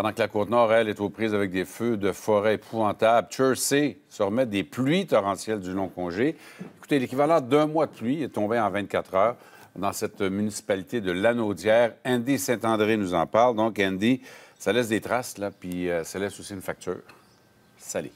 pendant que la Côte-Nord, elle, est aux prises avec des feux de forêt épouvantables. Chersey se remet des pluies torrentielles du long congé. Écoutez, l'équivalent d'un mois de pluie est tombé en 24 heures dans cette municipalité de Lanaudière. Andy Saint-André nous en parle. Donc, Andy, ça laisse des traces, là, puis euh, ça laisse aussi une facture. Salut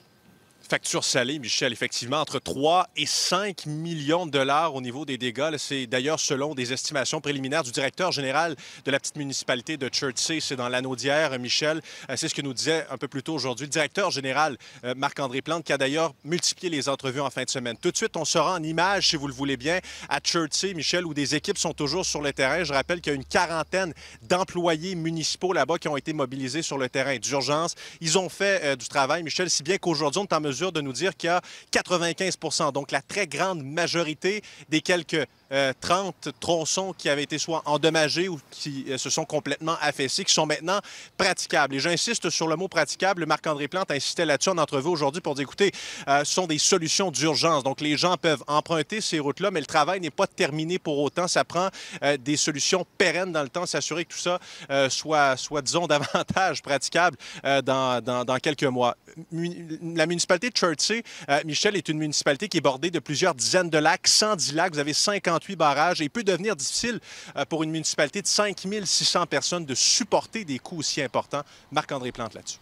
facture salée, Michel, effectivement, entre 3 et 5 millions de dollars au niveau des dégâts. C'est d'ailleurs selon des estimations préliminaires du directeur général de la petite municipalité de Chertsey, c'est dans l'anneau d'hier, Michel. Euh, c'est ce que nous disait un peu plus tôt aujourd'hui le directeur général euh, Marc-André Plante, qui a d'ailleurs multiplié les entrevues en fin de semaine. Tout de suite, on se rend en image, si vous le voulez bien, à Chertsey, Michel, où des équipes sont toujours sur le terrain. Je rappelle qu'il y a une quarantaine d'employés municipaux là-bas qui ont été mobilisés sur le terrain d'urgence. Ils ont fait euh, du travail, Michel, si bien qu'aujourd'hui, on est en mesure de nous dire qu'il y a 95 donc la très grande majorité des quelques 30 euh, tronçons qui avaient été soit endommagés ou qui euh, se sont complètement affaissés, qui sont maintenant praticables. Et j'insiste sur le mot praticable. Marc-André Plante insisté là-dessus en entrevue aujourd'hui pour dire, écoutez, euh, ce sont des solutions d'urgence. Donc, les gens peuvent emprunter ces routes-là, mais le travail n'est pas terminé pour autant. Ça prend des solutions pérennes dans le temps, s'assurer que tout ça soit, soit, disons, davantage praticable dans, dans, quelques mois. la municipalité de Chertsey, Michel, est une municipalité qui est bordée de plusieurs dizaines de lacs, 110 lacs. Vous avez 50 barrage. Et il peut devenir difficile euh, pour une municipalité de 5600 personnes de supporter des coûts aussi importants. Marc-André Plante là-dessus.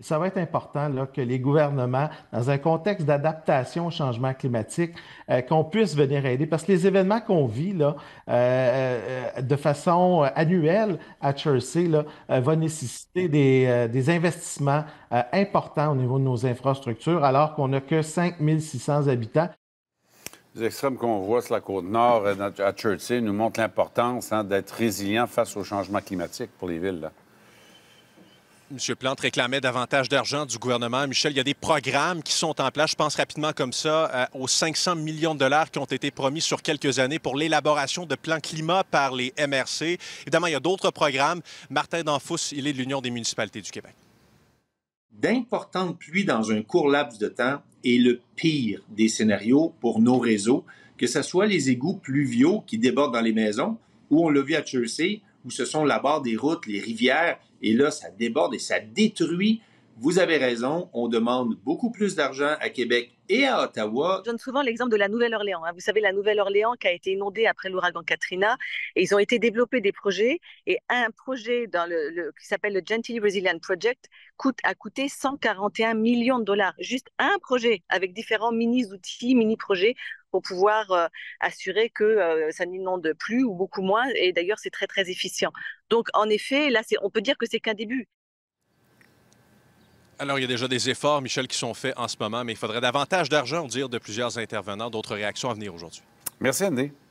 Ça va être important là, que les gouvernements, dans un contexte d'adaptation au changement climatique, euh, qu'on puisse venir aider. Parce que les événements qu'on vit là, euh, de façon annuelle à Chelsea là, va nécessiter des, des investissements importants au niveau de nos infrastructures, alors qu'on n'a que 5600 habitants les extrêmes qu'on voit sur la côte nord, euh, à Churchill, nous montrent l'importance hein, d'être résilient face au changement climatique pour les villes. M. Plante réclamait davantage d'argent du gouvernement. Michel, il y a des programmes qui sont en place, je pense rapidement comme ça, euh, aux 500 millions de dollars qui ont été promis sur quelques années pour l'élaboration de plans climat par les MRC. Évidemment, il y a d'autres programmes. Martin Danfous, il est de l'Union des municipalités du Québec d'importantes pluies dans un court laps de temps est le pire des scénarios pour nos réseaux, que ce soit les égouts pluviaux qui débordent dans les maisons, ou on l'a vu à Chelsea, où ce sont la barre des routes, les rivières, et là, ça déborde et ça détruit vous avez raison, on demande beaucoup plus d'argent à Québec et à Ottawa. Je donne souvent l'exemple de la Nouvelle-Orléans. Hein. Vous savez, la Nouvelle-Orléans qui a été inondée après l'ouragan Katrina, et ils ont été développés des projets, et un projet dans le, qui s'appelle le Gentilly Resilient Project coûte, a coûté 141 millions de dollars. Juste un projet avec différents mini-outils, mini-projets pour pouvoir euh, assurer que euh, ça n'inonde plus ou beaucoup moins. Et d'ailleurs, c'est très, très efficient. Donc, en effet, là, on peut dire que c'est qu'un début. Alors, il y a déjà des efforts, Michel, qui sont faits en ce moment, mais il faudrait davantage d'argent, dire de plusieurs intervenants. D'autres réactions à venir aujourd'hui. Merci, Andy.